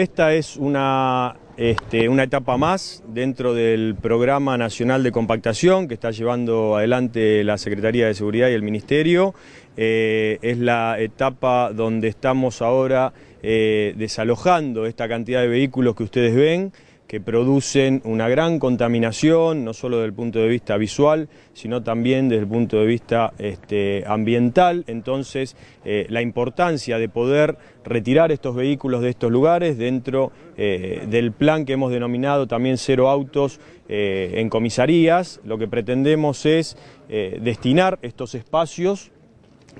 Esta es este, una, etapa más dentro del Programa Nacional de Compactación que está llevando adelante la Secretaría de Seguridad y el Ministerio. Eh, es la etapa donde estamos ahora eh, desalojando esta cantidad de vehículos que ustedes ven que producen una gran contaminación, no solo desde el punto de vista visual, sino también desde el punto de vista este, ambiental. Entonces, eh, la importancia de poder retirar estos vehículos de estos lugares dentro eh, del plan que hemos denominado también cero autos eh, en comisarías, lo que pretendemos es destinar estos espacios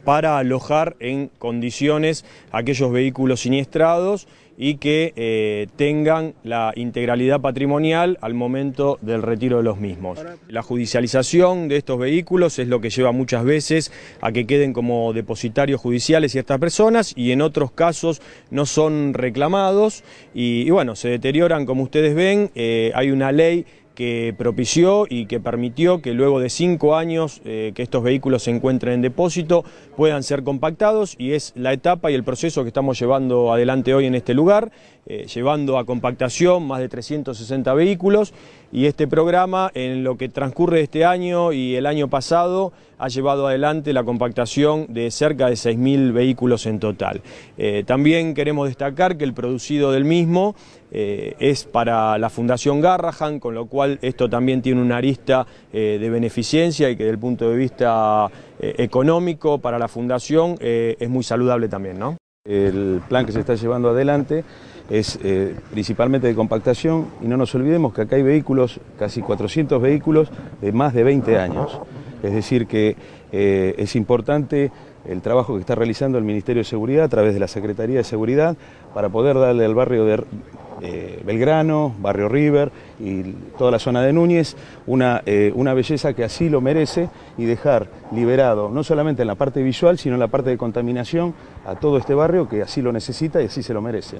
para alojar en condiciones aquellos vehículos siniestrados y que eh, tengan la integralidad patrimonial al momento del retiro de los mismos. La judicialización de estos vehículos es lo que lleva muchas veces a que queden como depositarios judiciales ciertas personas y en otros casos no son reclamados y, bueno, se deterioran como ustedes ven, eh, hay una ley que propició y que permitió que luego de cinco años eh, que estos vehículos se encuentren en depósito puedan ser compactados y es la etapa y el proceso que estamos llevando adelante hoy en este lugar, eh, llevando a compactación más de 360 vehículos y este programa en lo que transcurre este año y el año pasado ha llevado adelante la compactación de cerca de 6.000 vehículos en total. Eh, también queremos destacar que el producido del mismo eh, es para la Fundación Garrahan, con lo cual esto también tiene una arista eh, de beneficencia y que desde el punto de vista económico para la Fundación es muy saludable también. El plan que se está llevando adelante es principalmente de compactación y no nos olvidemos que acá hay vehículos, casi 400 vehículos de más de 20 años. Es decir, que eh, es importante el trabajo que está realizando el Ministerio de Seguridad a través de la Secretaría de Seguridad para poder darle al barrio de eh, Belgrano, Barrio River y toda la zona de Núñez una, eh, una belleza que así lo merece y dejar liberado no solamente en la parte visual sino en la parte de contaminación a todo este barrio que así lo necesita y así se lo merece.